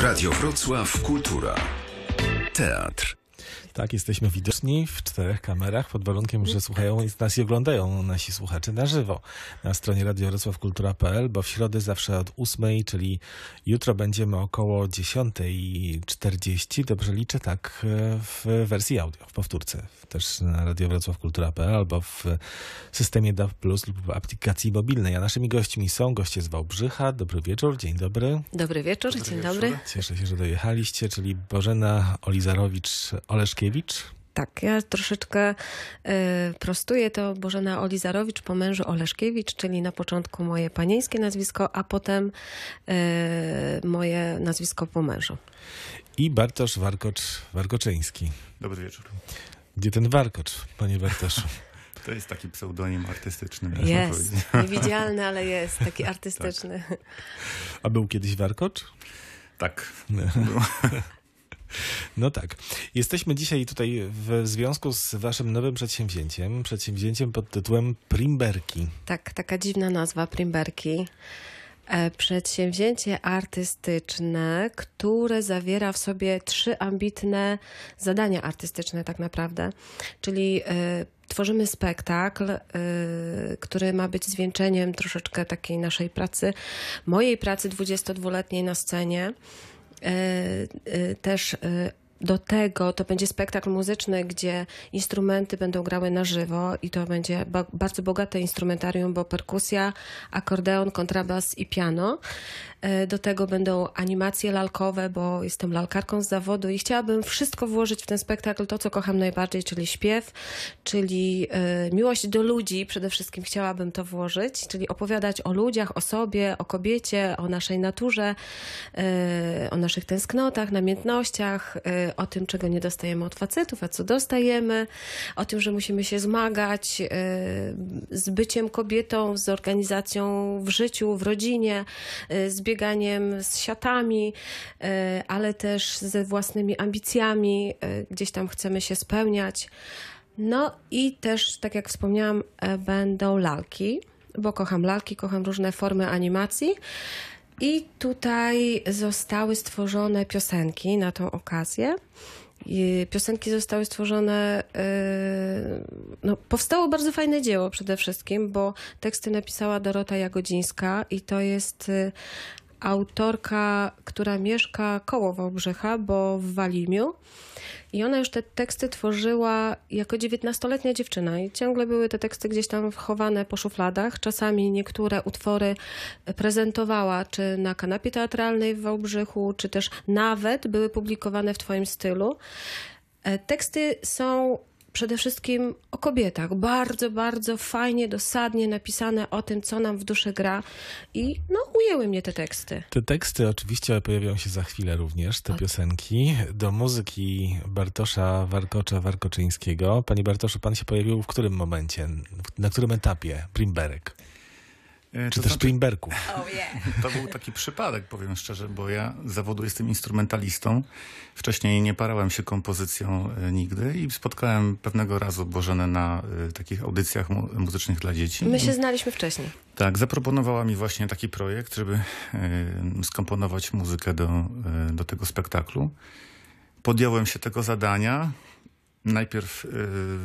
Radio Wrocław Kultura. Teatr. Tak, jesteśmy widoczni w czterech kamerach pod warunkiem, że słuchają i nas i oglądają nasi słuchacze na żywo na stronie radiorosławkultura.pl, bo w środę zawsze od 8, czyli jutro będziemy około 10.40, dobrze liczę, tak, w wersji audio, w powtórce, też na radiowrocławkultura.pl albo w systemie DAB+, lub w aplikacji mobilnej. A naszymi gośćmi są goście z Wałbrzycha. Dobry wieczór, dzień dobry. Dobry wieczór, dobry dzień wieczór. dobry. Cieszę się, że dojechaliście, czyli Bożena Olizarowicz, Oleszkiewicz, tak, ja troszeczkę y, prostuję to Bożena Olizarowicz po mężu Oleszkiewicz, czyli na początku moje panieńskie nazwisko, a potem y, moje nazwisko po mężu. I Bartosz Warkocz Warkoczyński. Dobry wieczór. Gdzie ten Warkocz, panie Bartoszu? To jest taki pseudonim artystyczny. Jest, niewidzialny, ale jest, taki tak. artystyczny. Tak. A był kiedyś Warkocz? Tak. No. No tak. Jesteśmy dzisiaj tutaj w związku z waszym nowym przedsięwzięciem, przedsięwzięciem pod tytułem Primberki. Tak, taka dziwna nazwa Primberki. E, przedsięwzięcie artystyczne, które zawiera w sobie trzy ambitne zadania artystyczne, tak naprawdę. Czyli e, tworzymy spektakl, y, który ma być zwieńczeniem troszeczkę takiej naszej pracy, mojej pracy 22-letniej na scenie. E, e, też e, do tego to będzie spektakl muzyczny, gdzie instrumenty będą grały na żywo i to będzie ba bardzo bogate instrumentarium, bo perkusja, akordeon, kontrabas i piano. E, do tego będą animacje lalkowe, bo jestem lalkarką z zawodu i chciałabym wszystko włożyć w ten spektakl, to co kocham najbardziej, czyli śpiew, czyli e, miłość do ludzi. Przede wszystkim chciałabym to włożyć, czyli opowiadać o ludziach, o sobie, o kobiecie, o naszej naturze, e, o naszych tęsknotach, namiętnościach, o tym, czego nie dostajemy od facetów, a co dostajemy, o tym, że musimy się zmagać y, z byciem kobietą, z organizacją w życiu, w rodzinie, y, z bieganiem z siatami, y, ale też ze własnymi ambicjami, gdzieś tam chcemy się spełniać. No i też, tak jak wspomniałam, e, będą lalki, bo kocham lalki, kocham różne formy animacji. I tutaj zostały stworzone piosenki na tą okazję. I piosenki zostały stworzone. Yy, no, powstało bardzo fajne dzieło przede wszystkim, bo teksty napisała Dorota Jagodzińska i to jest y, autorka, która mieszka koło Wałbrzycha, bo w Walimiu. I ona już te teksty tworzyła jako dziewiętnastoletnia dziewczyna i ciągle były te teksty gdzieś tam wchowane po szufladach. Czasami niektóre utwory prezentowała czy na kanapie teatralnej w Wałbrzychu, czy też nawet były publikowane w Twoim stylu. E, teksty są przede wszystkim o kobietach. Bardzo, bardzo fajnie, dosadnie napisane o tym, co nam w duszy gra i no, ujęły mnie te teksty. Te teksty oczywiście pojawią się za chwilę również, te o... piosenki. Do muzyki Bartosza Warkocza Warkoczyńskiego. Panie Bartoszu, pan się pojawił w którym momencie, na którym etapie Brimberek? E, Czy to też znaczy, Primberków. Oh yeah. To był taki przypadek, powiem szczerze, bo ja z zawodu jestem instrumentalistą. Wcześniej nie parałem się kompozycją e, nigdy i spotkałem pewnego razu Bożenę na e, takich audycjach muzycznych dla dzieci. My się znaliśmy wcześniej. Tak, zaproponowała mi właśnie taki projekt, żeby skomponować muzykę do, do tego spektaklu. Podjąłem się tego zadania, Najpierw y,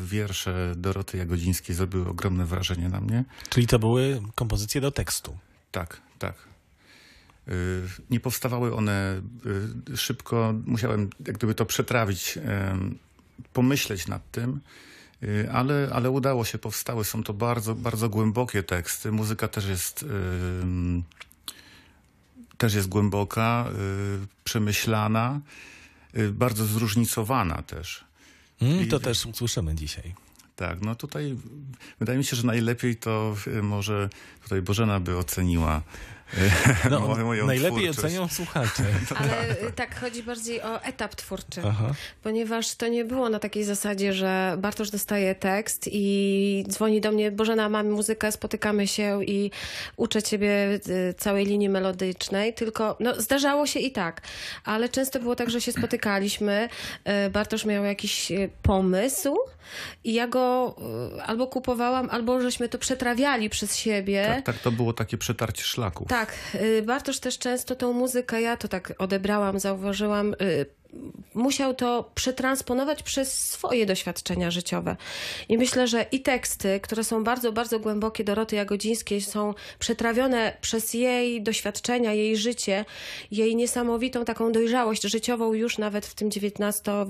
wiersze Doroty Jagodzińskiej zrobiły ogromne wrażenie na mnie. Czyli to były kompozycje do tekstu. Tak, tak. Y, nie powstawały one y, szybko. Musiałem jak gdyby to przetrawić, pomyśleć nad tym, ale, ale udało się, powstały. Są to bardzo, bardzo głębokie teksty. Muzyka też jest też jest głęboka, przemyślana, bardzo zróżnicowana też. Mm, to też usłyszymy dzisiaj. Tak, no tutaj wydaje mi się, że najlepiej to y, może tutaj Bożena by oceniła No, moją najlepiej twórczość. ocenią słuchacze. Ale y, tak, chodzi bardziej o etap twórczy, Aha. ponieważ to nie było na takiej zasadzie, że Bartosz dostaje tekst i dzwoni do mnie, Bożena, mam muzykę, spotykamy się i uczę ciebie y, całej linii melodycznej, tylko no, zdarzało się i tak, ale często było tak, że się spotykaliśmy, y, Bartosz miał jakiś pomysł i ja go albo kupowałam, albo żeśmy to przetrawiali przez siebie. Tak, tak to było takie przetarcie szlaków. Tak, tak, y, Bartosz też często tą muzykę, ja to tak odebrałam, zauważyłam, y, musiał to przetransponować przez swoje doświadczenia życiowe. I myślę, że i teksty, które są bardzo, bardzo głębokie Doroty Jagodzińskiej, są przetrawione przez jej doświadczenia, jej życie, jej niesamowitą taką dojrzałość życiową już nawet w tym 19,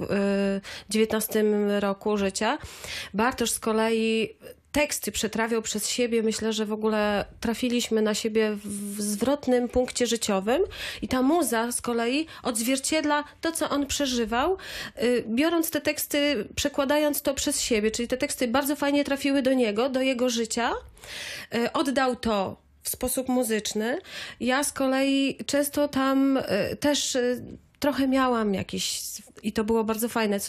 19 y, roku życia. Bartosz z kolei teksty przetrawiał przez siebie, myślę, że w ogóle trafiliśmy na siebie w zwrotnym punkcie życiowym i ta muza z kolei odzwierciedla to, co on przeżywał, y, biorąc te teksty, przekładając to przez siebie, czyli te teksty bardzo fajnie trafiły do niego, do jego życia, y, oddał to w sposób muzyczny. Ja z kolei często tam y, też trochę miałam jakieś, i to było bardzo fajne,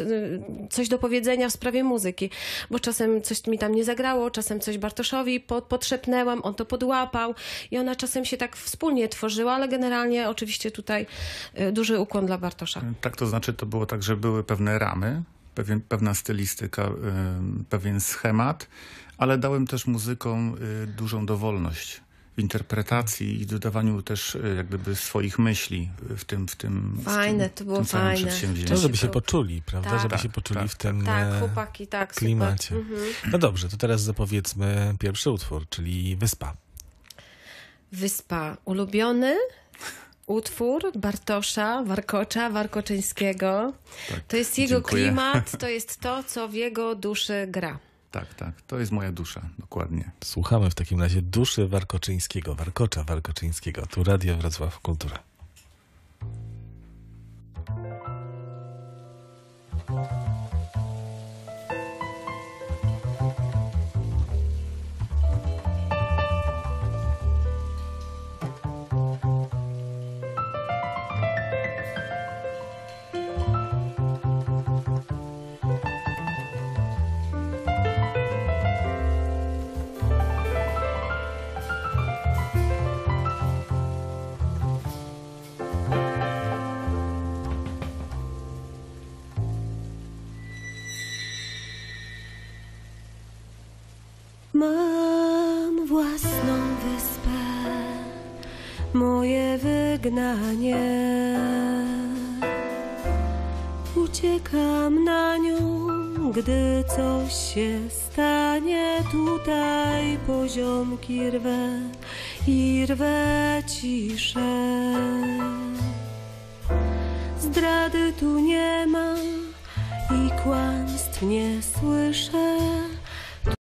coś do powiedzenia w sprawie muzyki, bo czasem coś mi tam nie zagrało, czasem coś Bartoszowi pod, podszepnęłam, on to podłapał i ona czasem się tak wspólnie tworzyła, ale generalnie oczywiście tutaj y, duży ukłon dla Bartosza. Tak, to znaczy to było tak, że były pewne ramy, pewien, pewna stylistyka, y, pewien schemat, ale dałem też muzykom y, dużą dowolność interpretacji i dodawaniu też e, jak gdyby swoich myśli w tym w tym Fajne, w tym, to było fajne. To, żeby się tak. poczuli, prawda? Tak, żeby tak, się poczuli tak, w tym tak, e, chłopaki, tak, klimacie. Mhm. No dobrze, to teraz zapowiedzmy pierwszy utwór, czyli Wyspa. Wyspa. Ulubiony utwór Bartosza, Warkocza, Warkoczyńskiego. Tak, to jest jego dziękuję. klimat, to jest to, co w jego duszy gra. Tak, tak. To jest moja dusza, dokładnie. Słuchamy w takim razie duszy Warkoczyńskiego, Warkocza Warkoczyńskiego. Tu Radio Wrocław Kultura. Mam własną wyspę, moje wygnanie. Uciekam na nią, gdy coś się stanie. Tutaj poziomki rwę i rwę ciszę. Zdrady tu nie ma i kłamstw nie słyszę